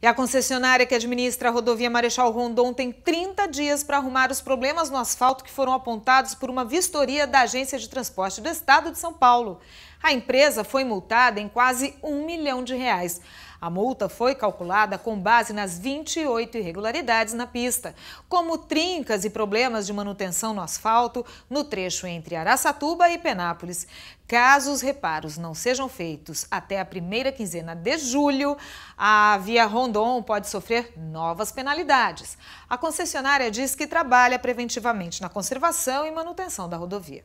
E a concessionária que administra a rodovia Marechal Rondon tem 30 dias para arrumar os problemas no asfalto que foram apontados por uma vistoria da Agência de Transporte do Estado de São Paulo. A empresa foi multada em quase um milhão de reais. A multa foi calculada com base nas 28 irregularidades na pista, como trincas e problemas de manutenção no asfalto no trecho entre Araçatuba e Penápolis. Caso os reparos não sejam feitos até a primeira quinzena de julho, a Via Rondon pode sofrer novas penalidades. A concessionária diz que trabalha preventivamente na conservação e manutenção da rodovia.